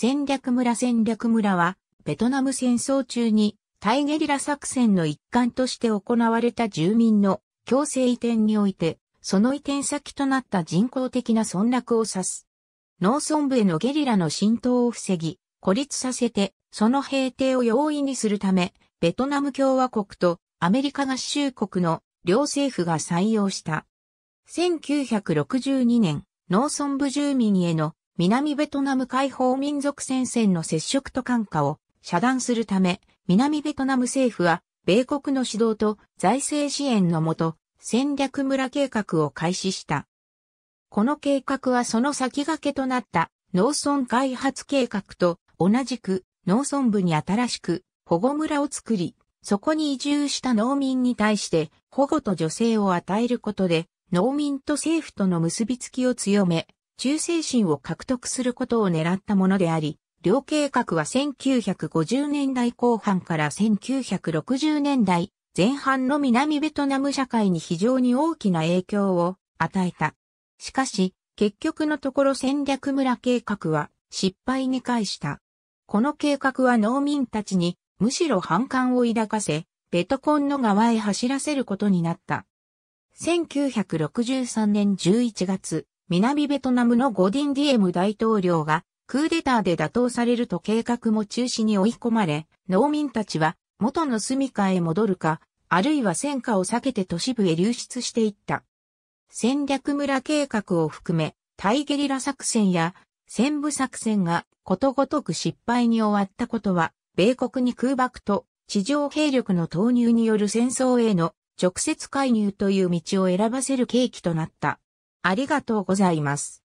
戦略村戦略村は、ベトナム戦争中に、イゲリラ作戦の一環として行われた住民の強制移転において、その移転先となった人工的な村落を指す。農村部へのゲリラの浸透を防ぎ、孤立させて、その平定を容易にするため、ベトナム共和国とアメリカ合衆国の両政府が採用した。1962年、農村部住民への南ベトナム解放民族戦線の接触と感化を遮断するため、南ベトナム政府は、米国の指導と財政支援のもと、戦略村計画を開始した。この計画はその先駆けとなった農村開発計画と同じく農村部に新しく保護村を作り、そこに移住した農民に対して保護と助成を与えることで農民と政府との結びつきを強め、忠誠心を獲得することを狙ったものであり、両計画は1950年代後半から1960年代前半の南ベトナム社会に非常に大きな影響を与えた。しかし、結局のところ戦略村計画は失敗に返した。この計画は農民たちにむしろ反感を抱かせ、ベトコンの側へ走らせることになった。1963年11月、南ベトナムのゴディン・ディエム大統領がクーデターで打倒されると計画も中止に追い込まれ、農民たちは元の住処へ戻るか、あるいは戦火を避けて都市部へ流出していった。戦略村計画を含め、対ゲリラ作戦や戦部作戦がことごとく失敗に終わったことは、米国に空爆と地上兵力の投入による戦争への直接介入という道を選ばせる契機となった。ありがとうございます。